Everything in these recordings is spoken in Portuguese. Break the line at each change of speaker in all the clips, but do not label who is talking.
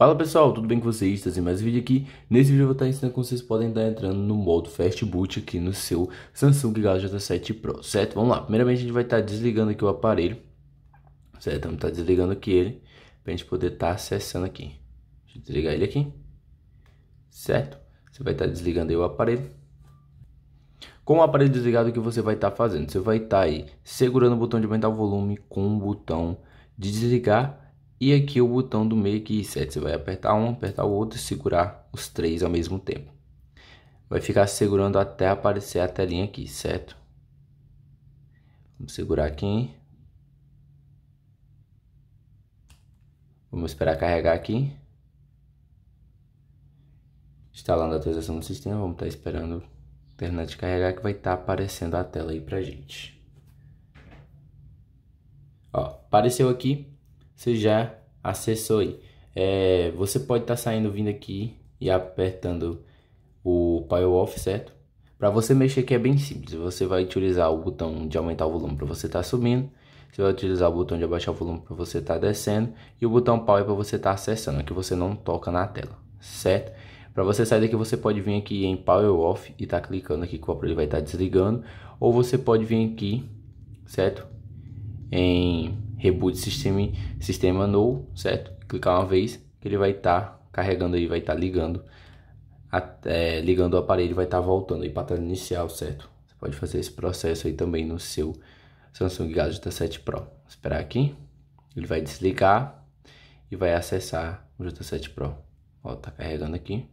Fala pessoal, tudo bem com vocês? Trazer mais um vídeo aqui. Nesse vídeo eu vou estar ensinando como vocês podem estar entrando no modo Fast Boot aqui no seu Samsung Galaxy J7 Pro, certo? Vamos lá, primeiramente a gente vai estar desligando aqui o aparelho, certo? Vamos estar desligando aqui ele, para a gente poder estar acessando aqui. Deixa eu desligar ele aqui, certo? Você vai estar desligando aí o aparelho. Com o aparelho desligado, o que você vai estar fazendo? Você vai estar aí segurando o botão de aumentar o volume com o botão de desligar e aqui o botão do Make que Set, você vai apertar um, apertar o outro e segurar os três ao mesmo tempo. Vai ficar segurando até aparecer a telinha aqui, certo? Vamos segurar aqui. Vamos esperar carregar aqui. Instalando a atualização do sistema, vamos estar tá esperando a internet carregar que vai estar tá aparecendo a tela aí pra gente. Ó, apareceu aqui você já acessou aí. É, você pode estar tá saindo vindo aqui e apertando o Power Off, certo? Para você mexer aqui é bem simples, você vai utilizar o botão de aumentar o volume para você estar tá subindo, você vai utilizar o botão de abaixar o volume para você estar tá descendo e o botão power é para você estar tá acessando, que você não toca na tela, certo? Para você sair daqui, você pode vir aqui em power off e tá clicando aqui que o aparelho vai estar tá desligando, ou você pode vir aqui, certo? Em reboot sistema, sistema no, certo? Clicar uma vez, que ele vai estar tá carregando aí, vai estar tá ligando, até, ligando o aparelho, vai estar tá voltando aí para a tela inicial, certo? Você pode fazer esse processo aí também no seu Samsung Galaxy J7 Pro. Vou esperar aqui, ele vai desligar e vai acessar o J7 Pro. Ó, tá carregando aqui.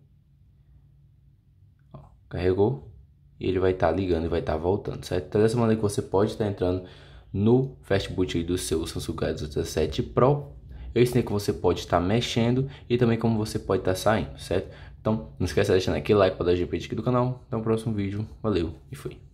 Ó, carregou e ele vai estar tá ligando e vai estar tá voltando, certo? Então, dessa maneira que você pode estar tá entrando no Fastboot do seu Samsung Galaxy 17 Pro. Eu ensinei como você pode estar tá mexendo e também como você pode estar tá saindo, certo? Então, não esqueça de deixar aquele like para dar GP aqui do canal. Até o próximo vídeo. Valeu e fui.